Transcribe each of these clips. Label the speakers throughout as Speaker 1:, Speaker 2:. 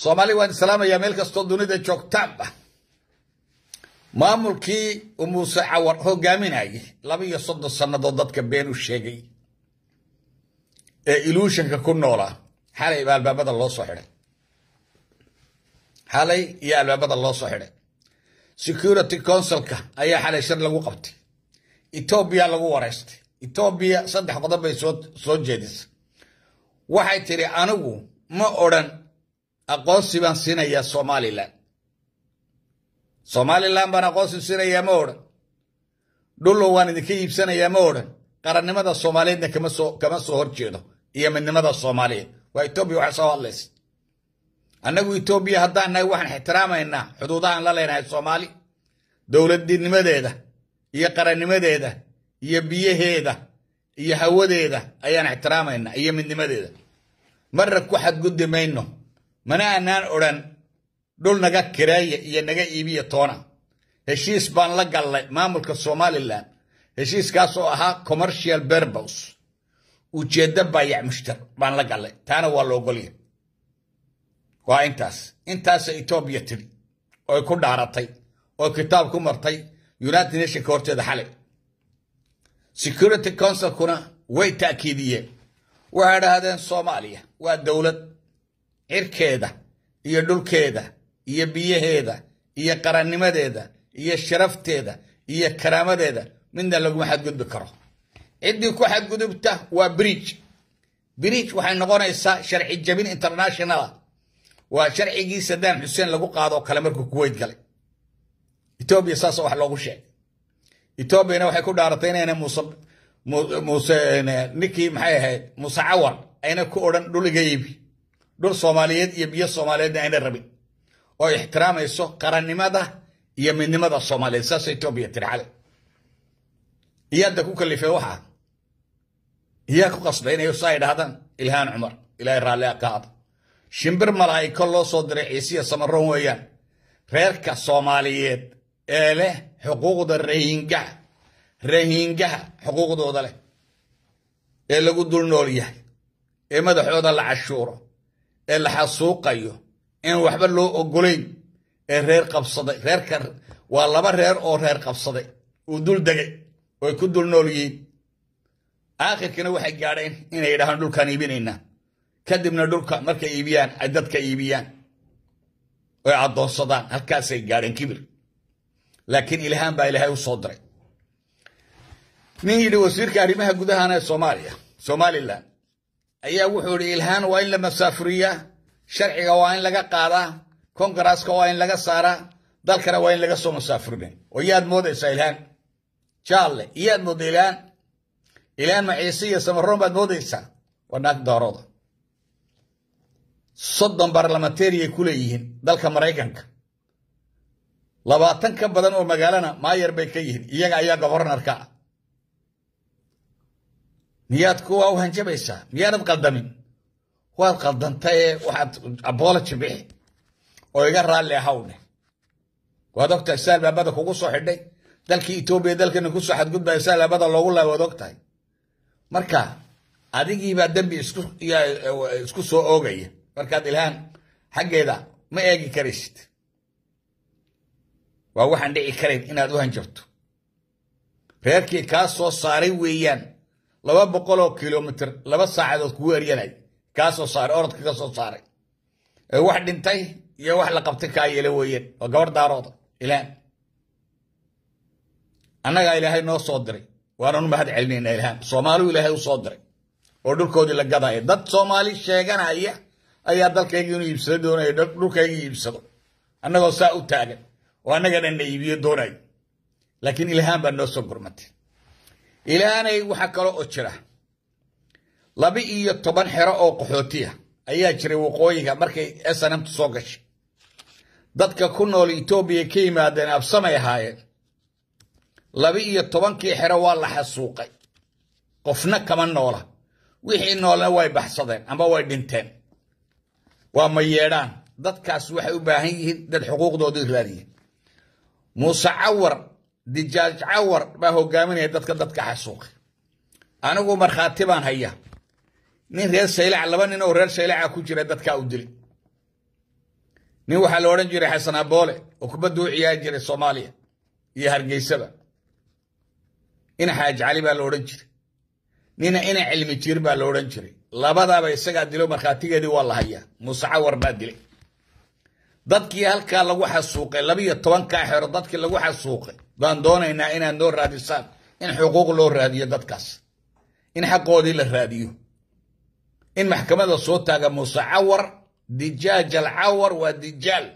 Speaker 1: soomaaliya waan islaamayaa meel kastoo dunida joogtaanba maamulkii muuse cawar hogaaminayay laba iyo soddon sannadood dadka been u sheegay ee iluushanka ku noolaa xalay ba albaabada loo soo xidhay xalay iyo albaabada loo soo xidhay security councilka ayaa xalay shir lagu qabtay etoobiya lagu wareystay etoobiya saddex qodob bay soo soo jeedisay waxay tidhi anigu ma odhan aqoonsi baan siinayaa somalilan somalilan baan aqoonsi siinayaa ma odhan dhullo waan idinka iibsanayaa ma odhan qarannimada soomaaliyeedna kama soo hor jeedo iyo midnimada soomaaliyeed waa etoobiya waxa soo hadlaysa annagu etoobiya haddaan nahay waxaan ixtiraamaynaa xuduudahaan la leenahay soomaali dowladnimadeeda iyo qarannimadeeda iyo biyaheeda iyo hawadeeda ayaan ixtiraamaynaa iyo midnimadeeda marna ku xadguddi mayno mana aanaan odhan dhul naga kireeya iyo naga iibiya toona heshiis baan la gallay maamulka somalilan heshiiskaas oo ahaa commercial berbos ujeeddo baayac mushtar baan la gallay taana waa laogolyahay waa intaas intaasa etoobiya tidhi oy ku dhaaratay oo kitaab ku martay united nationka horteeda xalay security councilkuna way taakiidiyeen waxay dhahdeen soomaaliya waa dowlad إركيدا إيا دولكيدا إيا بيهيدا إيا قرانيمديدا إيا شرفتيدا إيا كرامديدا من ذا لقم حد قد ذكره إدي كو حد قد بته وبريج بريج وحن نقونا إسا شرح الجبين انترناشنال وشرح جي سدام حسين لقو قادو كلامركو كويت قلي إتوبي إساس وحن لقو شيء إتوبي نوحي كو دارتين أنا مصب موسى نكي محيه مصعور أنا كو أورن دولي dhul soomaaliyeed iyo biyo soomaaliyeedna aynay rabin oo ixtiraamayso qarannimada iyo midnimada soomaaliyeed saasa etoobiya tiri xale iyaadda ku kalifee waxaa iyaa ku qasbaynayo sa ay dhahdaan ilhaan cumar ilaahay raalli ka hada shimbir malahay kol loo soo diray ciisiya samaroon weeyaan reerka soomaaliyeed ee leh xuquuqda rahiingaha rahiingaha xuquuqdooda leh ee lagu dul nool yahay ee madaxooda la cashuuro الحسوقيو إن وحبل له أقولين الرير قبصدة رير كر والله برير أو رير قبصدة ودول دقة ويكون دول نولجين آخر كنا وحي قارين إن إيه رهان دول كان يبينينا كدبنا دول كامر كيبيان عدد كيبيان ويعدون صدان هكاسي قارين كبير لكن إلهان با إلهي وصدري نيجي لوسير كاريمها قدهانا سوماليا سومالي الله ayaa wuxuu yidhi ilhaan waa in la masaafuriyaa sharciga waa in laga qaadaa kongaraaska waa in laga saaraa dalkana waa in laga soo masaafurina oo yaad moodaysaa ilhaan jaalle iyaad moodda ilhaan ilhaan maciise iyo samaroon baad moodaysaa waa naag doorooda soddon barlamanteeriyay ku leeyihiin dalka maraykanka labaatan ka badan oo magaalana maayar bay ka yihiin iyaga ayaa gobornarka ah نياد كوا وهنجب إيشا نياد قال دمين هو قال دنتي واحد أبولة شبيه ويجر رال لي هون ودكتا سال بابادا كوكوس وحدي دالك يتوبي دالك نكوس واحد قد بيسال بابادا لو ولا ودكتا مركا أديكي بعد دمي اسكو يا اسكو سو أوغي مركا دلان حق إذا ما يجي كريست وهو عندي كريم إن هذا هنجبته فيركي كاس وصاري ويان laba boqoloo kilomitr laba saacadood kugu eryanay kaasoo saaray orodka ka soo saaray wax dhintay iyo wax la qabtay kaa yeela weeyeen waa gabar daarooda ilaan annagaa ilaahay noo soo diray waananu mahad celinaynaa ilhaan soomaaliu ilaahay u soo diray oo dhulkoodii la gadaya dad soomaali sheeganaya ayaa dalkaygii inu iibsado doonayo dhulkaygii iibsado annagoo saa u taagan oo annaga dhanna iibiyo doonayo laakiin ilhaan baa noo soo gurmatay ilaanay waxa kale oo jira laba iyo toban xero oo qaxootiya ayaa jiray waqooyiga markay snmtu soo gashay dadka ku nool etoobiya ka yimaadeen absamay ahaayeen laba iyo tobankii xero waa la xasuuqay qofna kama noola wixii noolna way baxsadeen ama way dhinteen waa ma yeedhaan dadkaas waxay u baahan yihiin dad xuquuqdoodii raadiya muuse cawar dijaaj cawar baa hogaaminaya dadka dadka xasuuqi anigu markhaati baan hayaa nin reer shaylaca laba nin oo reer shaylaca ku jira dadkaa u dili nin waxaa la odhan jiray xasan aboole oo kubadda u ciyaari jiray soomaaliya iyo hargeysaba ina xaaj cali baa la odhan jiray nina ina cilmi jiir baa la odhan jiray labadaaba isagaa dilo markhaatigeedii waa la hayaa muuse cawar baa dilay dadkii halkaa lagu xasuuqay 12 ka xero dadkii lagu xasuuqay baan doonaynaa inaad noo raadisaan in xuquuq loo raadiyo dadkaas in xaqoodi la raadiyo in maxkamada soo taaga muuse cawar dijaaj alcawar waa dijaal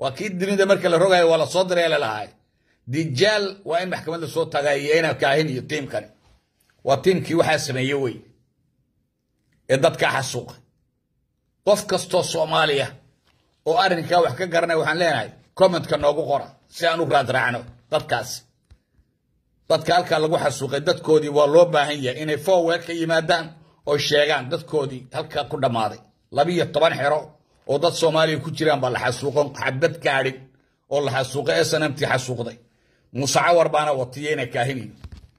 Speaker 1: waa kii dunida marka la rogayo wala la soo diray lalahay dijal wa in maxkamada soo taaga iyo ina kaahin iyo tiimkani waa tiimkii waxa sameeyay way ee dadka xasuuqay qof kasto soomaaliya oo arrinkaa wax ka garanay waxaan leenahay commentka noogu qora si aan u raad raacno dadkaasi dadka halkaa lagu xasuuqay dadkoodii waa loo baahan yahay inay forward ka yimaadaan oo sheegaan dadkoodii halka ku dhammaaday labiyo toban xero oo dad soomaaliya ku jiraan baa la xasuuqon xabad gaadhin oo la xasuuqay snmt xasuuqday muuse cawar baana watiyeyna kaahini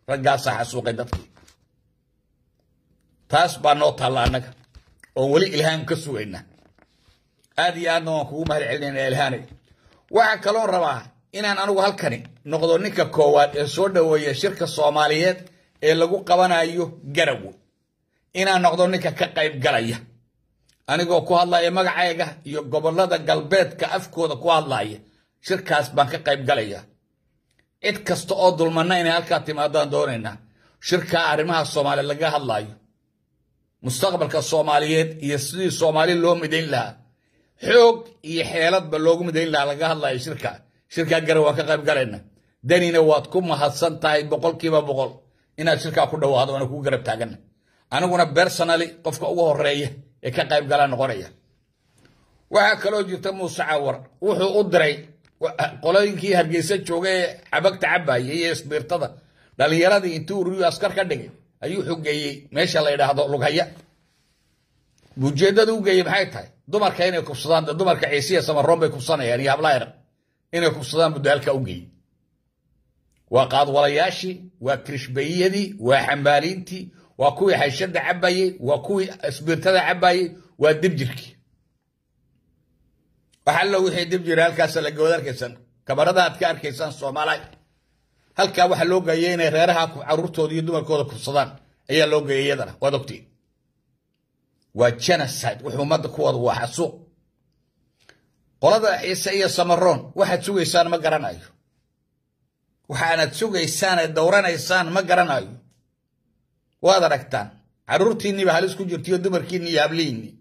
Speaker 1: raggaasaa xasuuqay dadkii taas baa noo taalla annaga oo weli ilhaan ka sugaynaa aad iyo aadna waan kugu mahad celin elhaanay waxaan kaloon rabaa inaan anigu halkani noqdo ninka koowaad ee soo dhaweeya shirka soomaaliyeed ee lagu qabanayo garawo inaan noqdo ninka ka qayb galaya anigoo ku hadlaya magacayga iyo gobolada galbeedka afkooda ku hadlaya shirkaas baan ka qayb galaya cid kasta oo dulmanna inay halkaa timaadaan doonaynaa shirkaa arrimaha soomaali laga hadlayo mustaqbalka soomaaliyeed iyo sidii soomaali loo midayn lahaa xoog iyo xeeladba loogu midayn lahaa laga hadlayo shirka shirkaa garan waa ka qayb galayna danina waad ku mahadsan tahay boqolkiiba boqol inaad shirkaa ku dhawaado waana kugu garab taagana aniguna bersonali qofka ugu horeeya ee ka qayb galaa noqonaya waxaa kaloo jirta muuse cawar wuxuu u diray qolooyinkii hargeysa jooga ee xabagta cabaya iyo isbiirtada dhalinyaradii intuu ururiyo askar ka dhigay ayuu xogeeyey meesha la yidhaahdo lughaya ujeeddada u geeyey maxay tahay دمر كاين يكوب دمر كعيسية سما الروم يكوب يا بلاير إن يكوب صدام بده هالك أوجي وقاض ولا ياشي بيدي وحمالينتي وكوي حشد عباي وكوي اسبيرتا هذا عباي ودبجرك وحل لو يحيي دبجر هالك سلا جودر كيسن كبرضة أتكار كيسن سو مالك وحلو جايين غيرها عروتو دي دمر كود كوب صدام هي لو جايين ودكتي وجنسايد وحمد كوض وحسو قلت عيسى إيا سمرون واحد سوى إيسان مقران أيو وحانا تسوى إيسان الدوران إيسان مقران أيو وهذا ركتان عرورتيني بحاليس كجرتي ودمركيني يابليني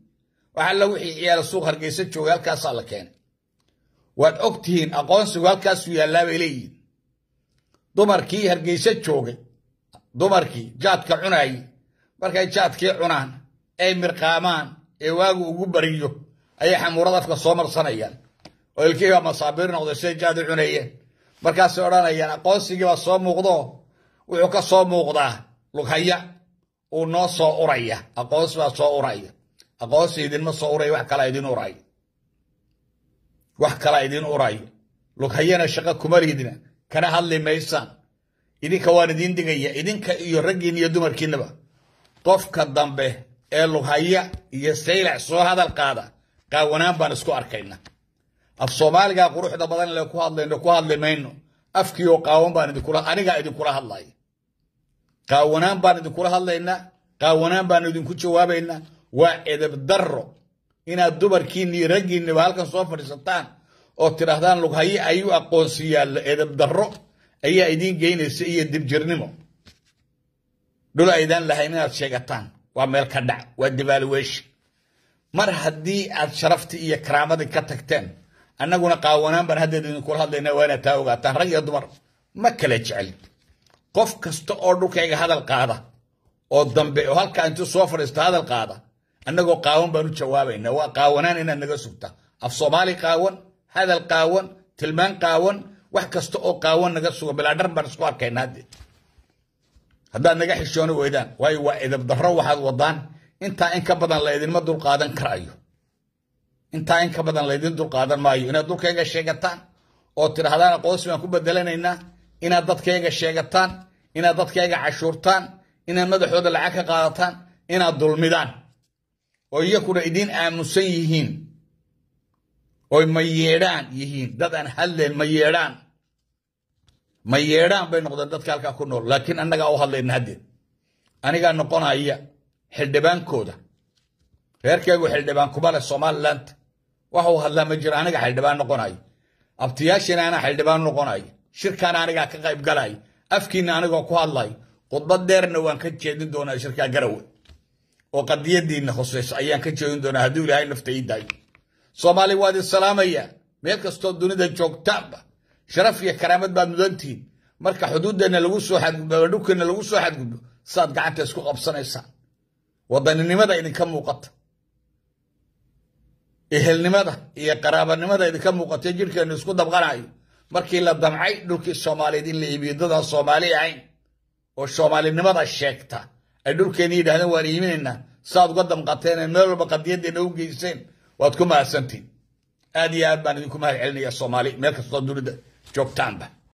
Speaker 1: وحالا وحي إيال السوخر جيسة جوال كاسا لكين وان اكتهين أقوان سوال كاسو يالاب إليين دمركي هرجيسة جوغي دمركي جاتك عناي بركي جاتك عناي ay mirqaamaan ee waagu ugu bariyo ayay xamuurada afka soo marsanayaan oo ilkihibaa masaabiir noqday siday jaadu cunayeen markaasay odhanayaan aqoonsigiibaa soo muuqdoo wuxuu ka soo muuqdaa lughaya uu noo soo uraya aqoonsi baa soo uraya aqoonsi idinma soo uraya wax kalaa idin urayo wax kalaa idin urayo lughayana shaqo kuma liidna kana hadli maysaan idinka waan idin digaya idinka iyo raggiin iyo dumarkiinnaba qofka dambe ee lughaya iyo saylac soo hadal qaada qaawanaan baan isku arkaynaa af soomaaliga quruxda badan le ku hadlayno ku hadli mayno afkii oo qaawan baan idinkula anigaa idinkula hadlaya qaawanaan baan idinkula hadlaynaa qaawanaan baan idinku jawaabaynaa waa edab darro inaad dumarkiinni iyo raggiinniba halkan soo fadhiisataan oo tidhaahdaan lughaye ayuu aqoonsiyaa edab darro ayaa idiin geynaysa iyo dibjirnimo dhul aydaan lahayn inaad sheegataan وعمل كدع ودبال ويش مر هدي أشرفت إيه كرامة كتكتن أنا قلنا قاونا بن هدي دين كل هذا نوانا تاو قاتا رجع دمر ما كلاش علي قف كست أردو كي هذا القادة أو الدنبي أو هل كانت صوفر است هذا القادة أنا قو قاون بنو جوابي نوا قاونا إن أنا قسوتا أف صومالي قاون هذا القاون تلمان قاون وحكست أو قاون نقصوا بلا درمبر سوار كي نادي هذا النجاح الشون وإذا واي وإذا بضفر واحد وضان أنت إنك بدن لا يدين ما دول قادن كرايو أنت إنك بدن لا يدين دول قادن مايو إن دول كيغا شيغتان أو ترى هذا القوس ما كوب دلنا إن إن دت كيغا شيغتان إن دت كيغا عشورتان إن ما دحود العك قادتان إن دول ميدان ويكون إدين أمسيهين ويميران يهين دت أن هل الميران ma yeedhaan bay noqdeen dadka halkaa ku nool laakiin annagaa u hadlayna haddeed anigaa noqonaya xildhibaankooda reerkaygu xildhibaan kuma leh somaliland waxuu hadlaa ma jiro aniga xildhibaan noqonaya abtiyaashiina anaa xildhibaan noqonaya shirkaana anigaa ka qayb galaya afkiina anigoo ku hadlay khudbad dheerna waan ka jeedin doonaa shirkaa garawe oo qadiyadiinna hoseyso ayaan ka jeedin doonaa hadduu ilaahay nafta ii daayo soomaali waad isalaamaya meel kastoo dunida joogtaanba شرف يا كرامات بعد مدنتين مرك حدود ان لوسو حد بردوك ان الوسو حد صاد قعدت اسكو قبصنا يسا وضن اني يعني ماذا اني كم وقت ايه اللي ماذا ايه قرابة اني ماذا اذا كم وقت يجير كان اسكو دبغان عاي مرك الا بدمعي دوك الصومالي دين اللي يبيد دا الصومالي عين والصومالي اني ماذا الشاكتا ادوك اني ده نواري مننا صاد قدم قطين المرل بقد يدي نوقي سين واتكم اسنتين ادي يا ابان هالعلني الصومالي ملك الصدور ده Job done.